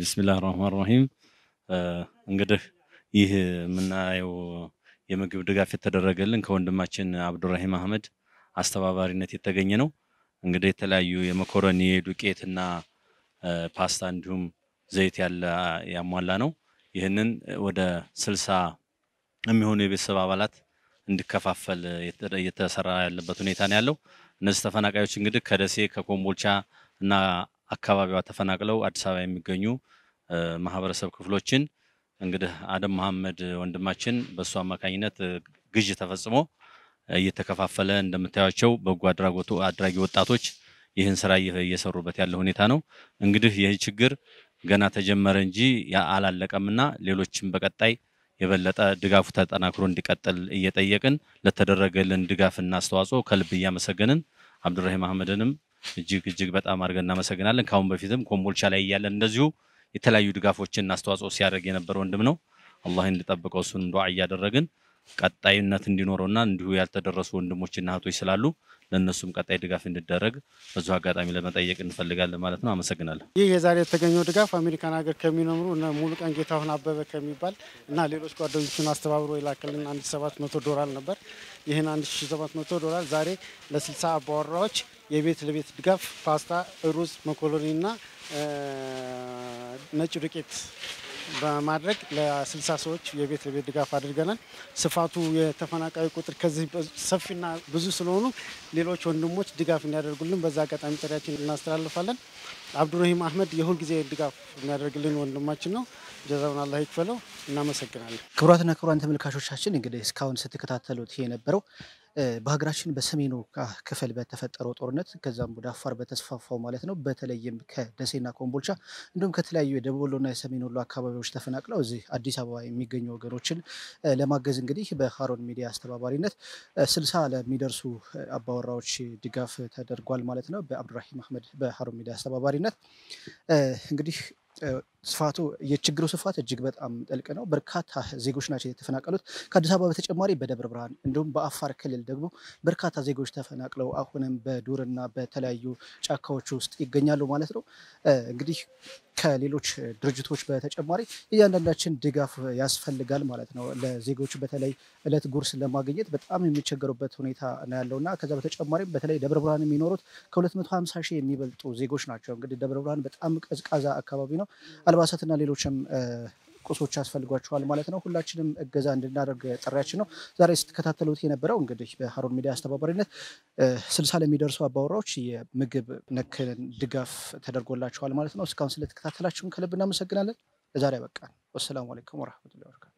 ቢስሚላህ ራህማን ራሂም። እንግዲህ ይህ የምናየው የምግብ ድጋፍ የተደረገልን ከወንድማችን አብዱራሂም አህመድ አስተባባሪነት የተገኘ ነው። እንግዲህ የተለያዩ የመኮረኒ ዱቄት እና ፓስታ እንዲሁም ዘይት ያለ ያሟላ ነው። ይህንን ወደ ስልሳ የሚሆኑ የቤተሰብ አባላት እንዲከፋፈል እየተሰራ ያለበት ሁኔታ ነው ያለው። እነዚህ ተፈናቃዮች እንግዲህ ከደሴ ከኮምቦልቻ እና አካባቢዋ ተፈናቅለው አዲስ አበባ የሚገኙ ማህበረሰብ ክፍሎችን እንግዲህ አደም መሐመድ ወንድማችን በእሱ አማካኝነት ግዥ ተፈጽሞ እየተከፋፈለ እንደምታያቸው በጎ አድራጎቱ አድራጊ ወጣቶች ይህን ስራ እየሰሩበት ያለ ሁኔታ ነው። እንግዲህ ይህ ችግር ገና ተጀመረ እንጂ አላለቀምና ሌሎችም በቀጣይ የበለጠ ድጋፉ ተጠናክሮ እንዲቀጥል እየጠየቅን ለተደረገልን ድጋፍና አስተዋጽኦ ከልብ እያመሰገንን አብዱራሂም አህመድንም እጅግ እጅግ በጣም አድርገን እናመሰግናለን። ከአሁን በፊትም ኮምቦልቻ ላይ እያለን እንደዚሁ የተለያዩ ድጋፎችን አስተዋጽኦ ሲያደርግ የነበረ ወንድም ነው። አላህ እንድጠብቀው እሱን ዱዓ እያደረግን ቀጣይነት እንዲኖረውና እንዲሁ ያልተደረሱ ወንድሞችና እህቶች ስላሉ ለእነሱም ቀጣይ ድጋፍ እንዲደረግ በዚሁ አጋጣሚ ለመጠየቅ እንፈልጋለን ማለት ነው። አመሰግናለን። ይህ የዛሬ የተገኘው ድጋፍ አሜሪካን ሀገር ከሚኖሩ ሙሉቀን ጌታሁን አበበ ከሚባል እና ሌሎች ጓደኞችን አስተባብሮ የላከልን 1700 ዶላር ነበር። ይህን 1700 ዶላር ዛሬ ለ60 አባወራዎች የቤት ለቤት ድጋፍ ፓስታ፣ ሩዝ፣ መኮሎኒ እና ነጭ ዱቄት በማድረግ ለስልሳ ሰዎች የቤት ለቤት ድጋፍ አድርገናል። ስፋቱ የተፈናቃዩ ቁጥር ከዚህ ሰፊና ብዙ ስለሆኑ ሌሎች ወንድሞች ድጋፍ እንዲያደርጉልን በዛ አጋጣሚ ጥሪያችን እናስተላልፋለን። አብዱራሂም አህመድ የሁል ጊዜ ድጋፍ የሚያደርግልን ወንድማችን ነው። ጀዛውን አላህ ይክፈለው። እናመሰግናለን። ክቡራትና ክቡራን ተመልካቾቻችን እንግዲህ እስካሁን ስትከታተሉት የነበረው በሀገራችን በሰሜኑ ክፍል በተፈጠረው ጦርነት ከዛም ወደ አፋር በተስፋፋው ማለት ነው በተለይም ከደሴና ኮምቦልቻ እንዲሁም ከተለያዩ የደቡብ ወሎና የሰሜን ወሎ አካባቢዎች ተፈናቅለው እዚህ አዲስ አበባ የሚገኙ ወገኖችን ለማገዝ እንግዲህ በሀሮን ሚዲያ አስተባባሪነት ስልሳ ለሚደርሱ አባወራዎች ድጋፍ ተደርጓል ማለት ነው። በአብዱራሂም አህመድ በሀሮን ሚዲያ አስተባባሪነት እንግዲህ ስፋቱ የችግሩ ስፋት እጅግ በጣም ጥልቅ ነው። በርካታ ዜጎች ናቸው የተፈናቀሉት። ከአዲስ አበባ በተጨማሪ በደብረ ብርሃን እንዲሁም በአፋር ክልል ደግሞ በርካታ ዜጎች ተፈናቅለው አሁንም በዱርና በተለያዩ ጫካዎች ውስጥ ይገኛሉ ማለት ነው እንግዲህ ከሌሎች ድርጅቶች በተጨማሪ እያንዳንዳችን ድጋፍ ያስፈልጋል ማለት ነው። ለዜጎቹ በተለይ እለት ጉርስ ለማግኘት በጣም የሚቸገሩበት ሁኔታ ነው ያለው እና ከዛ በተጨማሪም በተለይ ደብረ ብርሃን የሚኖሩት ከ250 ሺህ የሚበልጡ ዜጎች ናቸው። እንግዲህ ደብረ ብርሃን በጣም ቀዝቃዛ አካባቢ ነው። አልባሳትና ሌሎችም ቁሶች ያስፈልጓቸዋል ማለት ነው። ሁላችንም እገዛ እንድናደርግ ጥሪያችን ነው። ዛሬ ስትከታተሉት የነበረው እንግዲህ በሀሩን ሚዲያ አስተባባሪነት ስልሳ ለሚደርሱ አባወራዎች የምግብ ነክ ድጋፍ ተደርጎላቸዋል ማለት ነው። እስካሁን ስለተከታተላችሁን ከልብ እናመሰግናለን። ለዛሬ በቃ። ወሰላሙ አለይኩም ወረህመቱላሂ ወበረካቱ